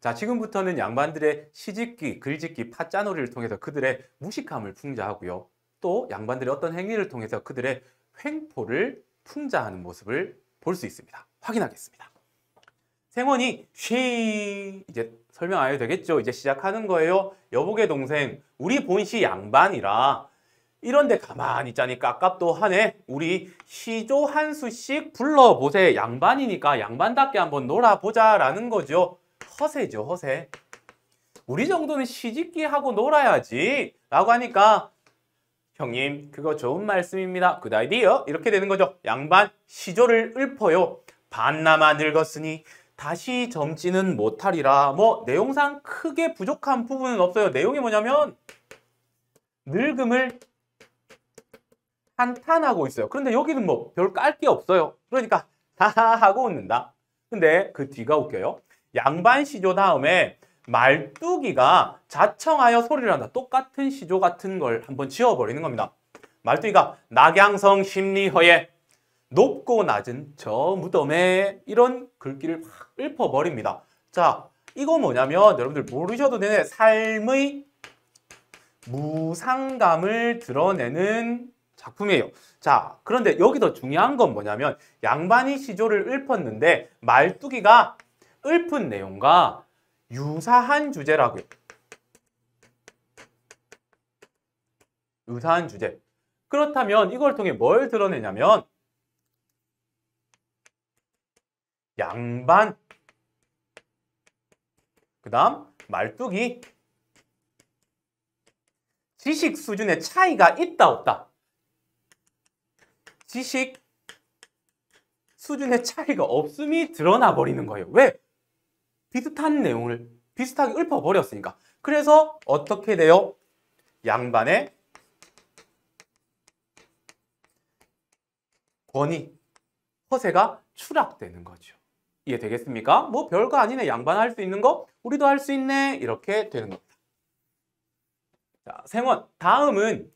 자, 지금부터는 양반들의 시집기, 글짓기, 파짜놀이를 통해서 그들의 무식함을 풍자하고요. 또 양반들의 어떤 행위를 통해서 그들의 횡포를 풍자하는 모습을 볼 수 있습니다. 확인하겠습니다. 생원이 쉐 이제 설명 하여 되겠죠? 이제 시작하는 거예요. 여보게 동생, 우리 본시 양반이라 이런데 가만히 있자니까 아깝도 하네. 우리 시조 한 수씩 불러보세. 양반이니까 양반답게 한번 놀아보자라는 거죠. 허세죠, 허세. 우리 정도는 시집기하고 놀아야지 라고 하니까 형님 그거 좋은 말씀입니다. 그 아이디어 이렇게 되는 거죠. 양반 시조를 읊어요. 반나마 늙었으니 다시 젊지는 못하리라. 뭐 내용상 크게 부족한 부분은 없어요. 내용이 뭐냐면 늙음을 한탄하고 있어요. 그런데 여기는 뭐 별 깔 게 없어요. 그러니까 하하 하고 웃는다. 근데 그 뒤가 웃겨요. 양반 시조 다음에 말뚝이가 자청하여 소리를 한다. 똑같은 시조 같은 걸 한번 지어버리는 겁니다. 말뚝이가 낙양성 심리허에 높고 낮은 저 무덤에 이런 글귀를 확 읊어버립니다. 자, 이거 뭐냐면 여러분들 모르셔도 되는 삶의 무상감을 드러내는 작품이에요. 자, 그런데 여기 더 중요한 건 뭐냐면 양반이 시조를 읊었는데 말뚝이가 읊은 내용과 유사한 주제라고요. 유사한 주제. 그렇다면 이걸 통해 뭘 드러내냐면 양반, 그 다음 말뚝이 지식 수준의 차이가 있다 없다. 지식 수준의 차이가 없음이 드러나 버리는 거예요. 왜? 비슷한 내용을 비슷하게 읊어버렸으니까 그래서 어떻게 돼요? 양반의 권위, 허세가 추락되는 거죠. 이해되겠습니까? 뭐 별거 아니네. 양반 할 수 있는 거 우리도 할 수 있네. 이렇게 되는 겁니다. 자, 생원. 다음은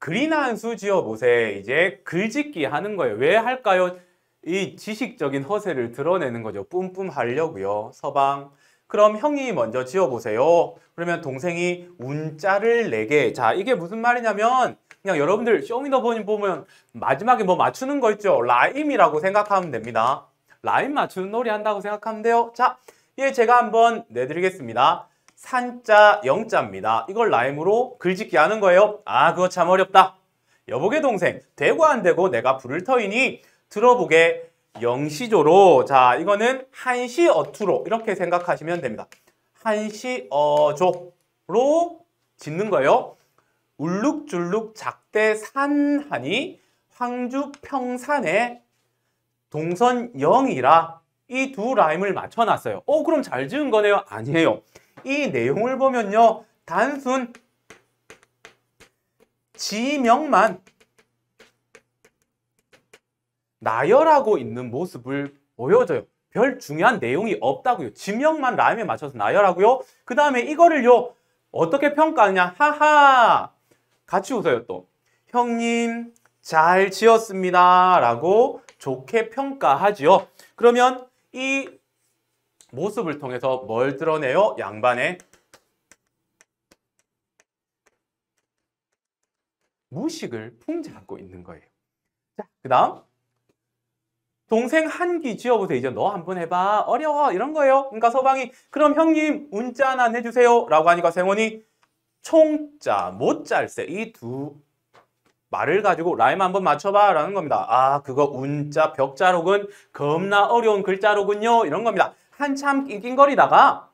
그이나한수 지어보세. 이제 글짓기 하는 거예요. 왜 할까요? 이 지식적인 허세를 드러내는 거죠. 뿜뿜하려고요. 서방. 그럼 형이 먼저 지어보세요. 그러면 동생이 운자를 내게. 자, 이게 무슨 말이냐면 그냥 여러분들 쇼미더보니 보면 마지막에 뭐 맞추는 거 있죠. 라임이라고 생각하면 됩니다. 라임 맞추는 놀이 한다고 생각하면 돼요. 자, 예, 제가 한번 내드리겠습니다. 산자 영자입니다. 이걸 라임으로 글짓기 하는 거예요. 아, 그거 참 어렵다. 여보게 동생, 대고안 되고 내가 불을 터이니 들어보게 영시조로 자 이거는 한시 어투로 이렇게 생각하시면 됩니다. 한시 어조로 짓는 거예요. 울룩줄룩 작대 산하니 황주 평산에 동선 영이라 이 두 라임을 맞춰놨어요. 어 그럼 잘 지은 거네요? 아니에요. 이 내용을 보면요. 단순 지명만 나열하고 있는 모습을 보여줘요. 별 중요한 내용이 없다고요. 지명만 라임에 맞춰서 나열하고요. 그 다음에 이거를요. 어떻게 평가하냐. 하하. 같이 웃어요 또. 형님 잘 지었습니다. 라고 좋게 평가하지요. 그러면 이 모습을 통해서 뭘 드러내요? 양반의 무식을 풍자하고 있는 거예요. 자, 그 다음 동생 한 기 지어보세요. 이제 너 한번 해봐. 어려워. 이런 거예요. 그러니까 서방이 그럼 형님 운자 하나 해주세요. 라고 하니까 생원이 총자, 못잘세 이 두 말을 가지고 라임 한번 맞춰봐 라는 겁니다. 아 그거 운자, 벽자 록은 겁나 어려운 글자로군요. 이런 겁니다. 한참 낑낑거리다가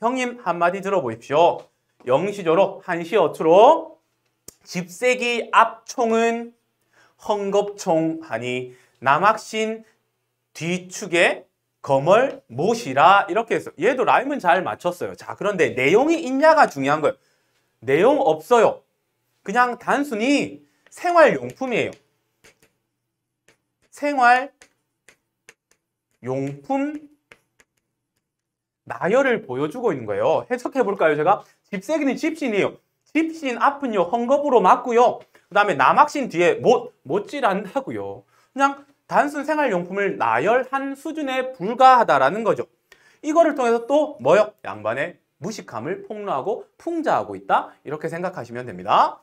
형님 한마디 들어보십시오. 영시조로 한시어투로 집세기 앞총은 헝겊총 하니 남학신 뒤축에 검을 못이라 이렇게 해서 얘도 라임은 잘 맞췄어요. 자 그런데 내용이 있냐가 중요한 거예요. 내용 없어요. 그냥 단순히 생활용품이에요. 생활용품 나열을 보여주고 있는 거예요. 해석해볼까요, 제가? 집세기는 집신이에요. 집신 앞은요, 헝겊으로 맞고요. 그 다음에 남학신 뒤에 못, 못질한다고요. 그냥 단순 생활용품을 나열한 수준에 불과하다라는 거죠. 이거를 통해서 또 뭐요? 양반의 무식함을 폭로하고 풍자하고 있다. 이렇게 생각하시면 됩니다.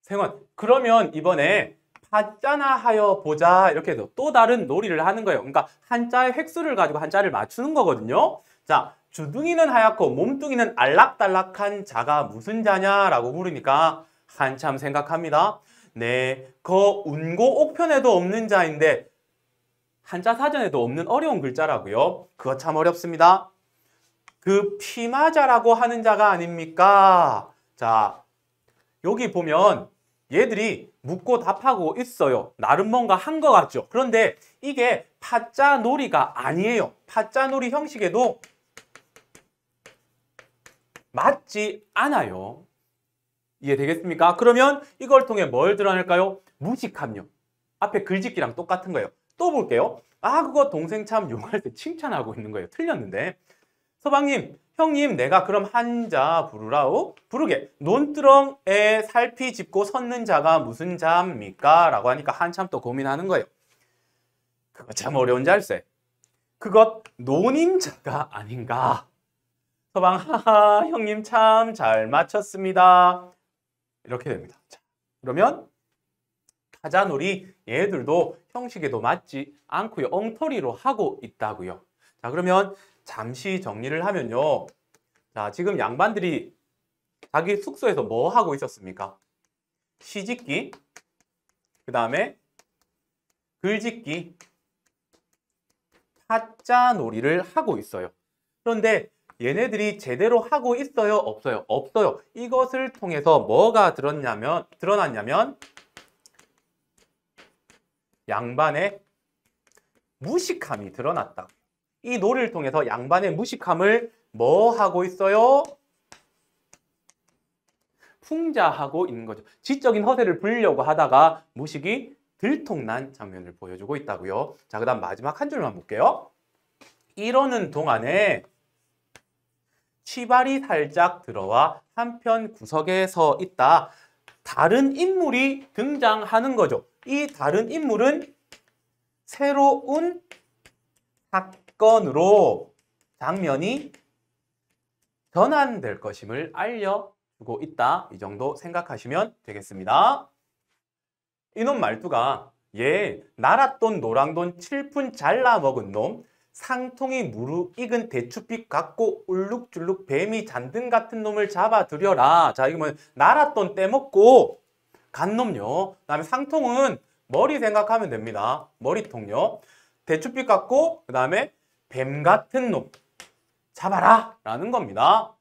생원, 그러면 이번에 한자나 하여 보자 이렇게 해서 또 다른 놀이를 하는 거예요. 그러니까 한자의 획수를 가지고 한자를 맞추는 거거든요. 자, 주둥이는 하얗고 몸뚱이는 알락달락한 자가 무슨 자냐라고 물으니까 한참 생각합니다. 네, 거, 운고, 옥편에도 없는 자인데 한자 사전에도 없는 어려운 글자라고요. 그거 참 어렵습니다. 그 피마자라고 하는 자가 아닙니까? 자, 여기 보면 얘들이 묻고 답하고 있어요. 나름 뭔가 한 것 같죠? 그런데 이게 파자놀이가 아니에요. 파자놀이 형식에도 맞지 않아요. 이해되겠습니까? 그러면 이걸 통해 뭘 드러낼까요? 무식함요. 앞에 글짓기랑 똑같은 거예요. 또 볼게요. 아 그거 동생 참 용할 때 칭찬하고 있는 거예요. 틀렸는데. 서방님, 형님 내가 그럼 한자 부르라오? 부르게. 논두렁에 살피 짚고 섰는 자가 무슨 자입니까? 라고 하니까 한참 또 고민하는 거예요. 그거 참 어려운 자일세. 그것 논인자가 아닌가. 서방 하하 형님 참 잘 맞췄습니다. 이렇게 됩니다. 자, 그러면 타자놀이 얘들도 형식에도 맞지 않고요. 엉터리로 하고 있다고요. 자 그러면 잠시 정리를 하면요. 자 지금 양반들이 자기 숙소에서 뭐 하고 있었습니까? 시집기, 그 다음에 글짓기, 타짜놀이를 하고 있어요. 그런데 얘네들이 제대로 하고 있어요? 없어요? 없어요. 이것을 통해서 뭐가 드러냐면, 드러났냐면 양반의 무식함이 드러났다. 이 노를 통해서 양반의 무식함을 뭐 하고 있어요? 풍자하고 있는 거죠. 지적인 허세를 부리려고 하다가 무식이 들통난 장면을 보여주고 있다고요. 자, 그 다음 마지막 한 줄만 볼게요. 이러는 동안에 치발이 살짝 들어와 한편 구석에 서 있다. 다른 인물이 등장하는 거죠. 이 다른 인물은 새로운 사건으로 장면이 전환될 것임을 알려주고 있다. 이 정도 생각하시면 되겠습니다. 이놈 말투가 예, 날았돈 노랑돈 칠푼 잘라먹은 놈 상통이 무르익은 대추빛 같고 울룩줄룩 뱀이 잔등 같은 놈을 잡아들여라. 자, 이거뭐 날았던 떼먹고 간 놈요. 그 다음에 상통은 머리 생각하면 됩니다. 머리통요. 대추빛 같고 그 다음에 뱀 같은 놈 잡아라 라는 겁니다.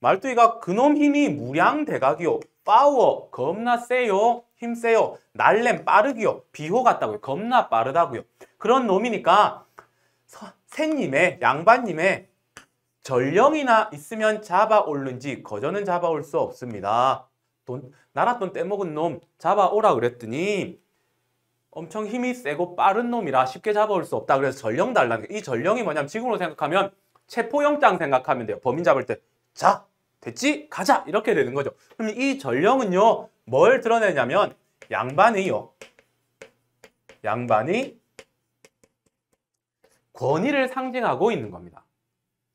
말뚝이가 그놈 힘이 무량대각이요. 파워 겁나 세요. 힘 세요. 날렘 빠르기요. 비호 같다고요. 겁나 빠르다고요. 그런 놈이니까 새님의 양반님의 전령이나 있으면 잡아올는지 거저는 잡아올 수 없습니다. 돈, 나랏돈 떼먹은 놈 잡아오라 그랬더니 엄청 힘이 세고 빠른 놈이라 쉽게 잡아올 수 없다. 그래서 전령 달라는 게. 이 전령이 뭐냐면 지금으로 생각하면 체포영장 생각하면 돼요. 범인 잡을 때 자, 됐지? 가자! 이렇게 되는 거죠. 그럼 이 전령은요. 뭘 드러내냐면 양반이요. 양반이 권위를 상징하고 있는 겁니다.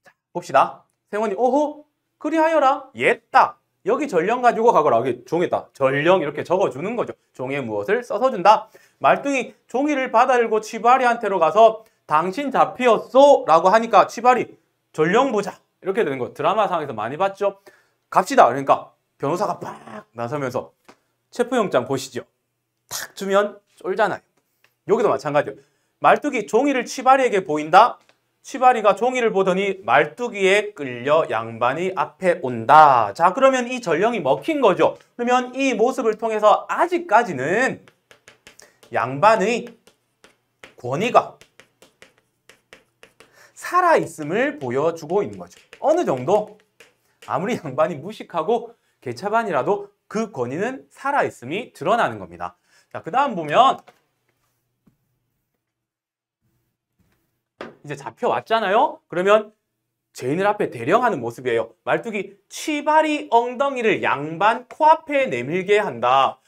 자, 봅시다. 세원이 오호 그리하여라 옛다 여기 전령 가지고 가거라 여기 종에다 전령 이렇게 적어주는 거죠. 종에 무엇을 써서 준다. 말뚱이 종이를 받아 들고 치바리한테로 가서 당신 잡히었소 라고 하니까 치바리 전령 보자 이렇게 되는 거 드라마상에서 많이 봤죠. 갑시다 그러니까 변호사가 빡 나서면서 체포영장 보시죠. 탁 주면 쫄잖아요. 여기도 마찬가지예요. 말뚝이 종이를 치바리에게 보인다. 치바리가 종이를 보더니 말뚝이에 끌려 양반이 앞에 온다. 자 그러면 이 전령이 먹힌 거죠. 그러면 이 모습을 통해서 아직까지는 양반의 권위가 살아있음을 보여주고 있는 거죠. 어느 정도 아무리 양반이 무식하고 개차반이라도 그 권위는 살아있음이 드러나는 겁니다. 자, 그 다음 보면 이제 잡혀왔잖아요. 그러면 제인을 앞에 대령하는 모습이에요. 말뚝이 치바리 엉덩이를 양반 코앞에 내밀게 한다.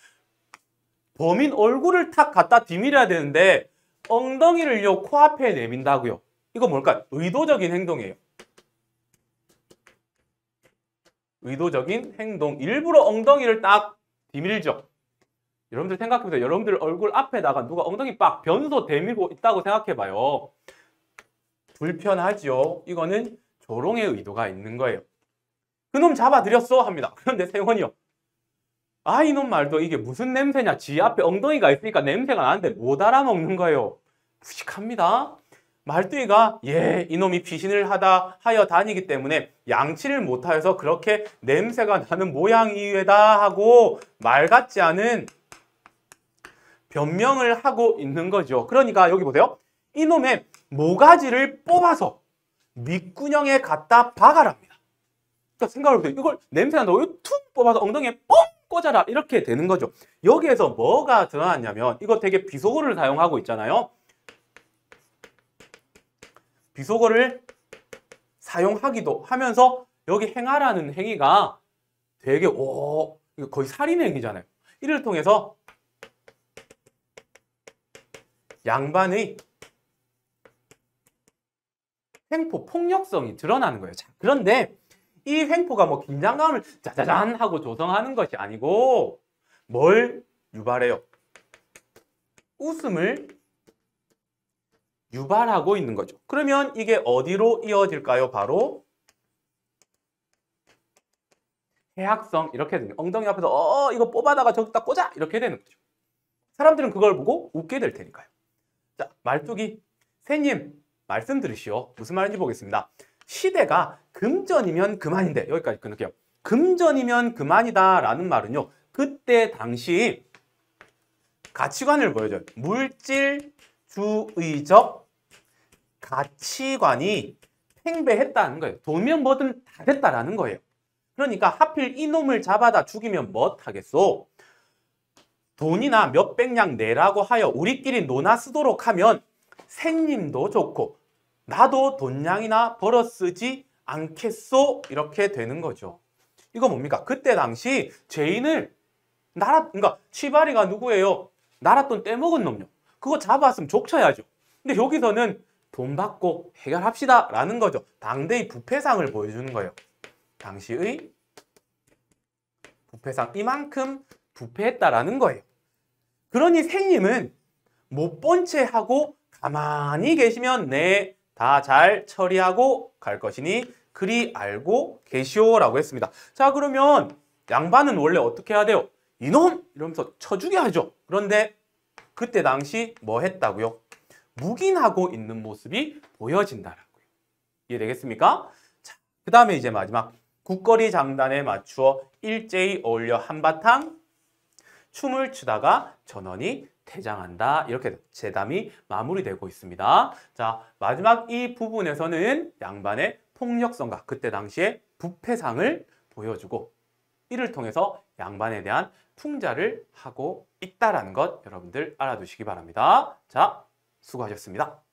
범인 얼굴을 탁 갖다 뒤밀어야 되는데 엉덩이를 요 코앞에 내민다고요. 이거 뭘까 의도적인 행동이에요. 의도적인 행동. 일부러 엉덩이를 딱 뒤밀죠. 여러분들 생각해보세요. 여러분들 얼굴 앞에다가 누가 엉덩이 빡 변소 대밀고 있다고 생각해봐요. 불편하지요. 이거는 조롱의 의도가 있는 거예요. 그놈 잡아들였어 합니다. 그런데 세원이요. 아 이놈 말도 이게 무슨 냄새냐. 지 앞에 엉덩이가 있으니까 냄새가 나는데 못 알아먹는 거예요. 무식합니다. 말뚝이가예 이놈이 귀신을 하다 하여 다니기 때문에 양치를 못하여서 그렇게 냄새가 나는 모양이외다 하고 말 같지 않은 변명을 하고 있는 거죠. 그러니까 여기 보세요. 이놈의 모가지를 뽑아서 밑구녕에 갖다 박아랍니다. 그러니까 생각을 보세요. 이걸 냄새 난다고 툭 뽑아서 엉덩이에 뽕 꽂아라 이렇게 되는 거죠. 여기에서 뭐가 들어갔냐면 이거 되게 비속어를 사용하고 있잖아요. 비속어를 사용하기도 하면서 여기 행하라는 행위가 되게 오 거의 살인 행위잖아요. 이를 통해서 양반의 횡포, 폭력성이 드러나는 거예요. 자, 그런데 이 횡포가 뭐 긴장감을 짜자잔 하고 조성하는 것이 아니고 뭘 유발해요? 웃음을 유발하고 있는 거죠. 그러면 이게 어디로 이어질까요? 바로 해악성 이렇게 되는 엉덩이 앞에서 어, 어 이거 뽑아다가 저기딱 꽂아 이렇게 되는 거죠. 사람들은 그걸 보고 웃게 될 테니까요. 자 말뚝이 새님 말씀 드리시오 무슨 말인지 보겠습니다. 시대가 금전이면 그만인데 여기까지 끊을게요. 금전이면 그만이다 라는 말은요. 그때 당시 가치관을 보여줘요. 물질주의적 가치관이 팽배했다는 거예요. 돈면 이 뭐든 다 됐다라는 거예요. 그러니까 하필 이놈을 잡아다 죽이면 뭣하겠소 돈이나 몇백냥 내라고 하여 우리끼리 논아 쓰도록 하면 생님도 좋고 나도 돈양이나 벌어 쓰지 않겠소 이렇게 되는 거죠. 이거 뭡니까? 그때 당시 죄인을 나라 그러니까 치바리가 누구예요? 나랏돈 떼먹은 놈요. 그거 잡았으면 족쳐야죠. 근데 여기서는 돈 받고 해결합시다 라는 거죠. 당대의 부패상을 보여주는 거예요. 당시의 부패상 이만큼 부패했다라는 거예요. 그러니 생님은 못 본 채 하고 가만히 계시면 네, 다 잘 처리하고 갈 것이니 그리 알고 계시오라고 했습니다. 자 그러면 양반은 원래 어떻게 해야 돼요? 이놈! 이러면서 쳐주게 하죠. 그런데 그때 당시 뭐 했다고요? 묵인하고 있는 모습이 보여진다라고요. 이해되겠습니까? 자, 그 다음에 이제 마지막 국거리 장단에 맞추어 일제히 어울려 한바탕 춤을 추다가 전원이 퇴장한다. 이렇게 재담이 마무리되고 있습니다. 자, 마지막 이 부분에서는 양반의 폭력성과 그때 당시의 부패상을 보여주고 이를 통해서 양반에 대한 풍자를 하고 있다라는 것 여러분들 알아두시기 바랍니다. 자, 수고하셨습니다.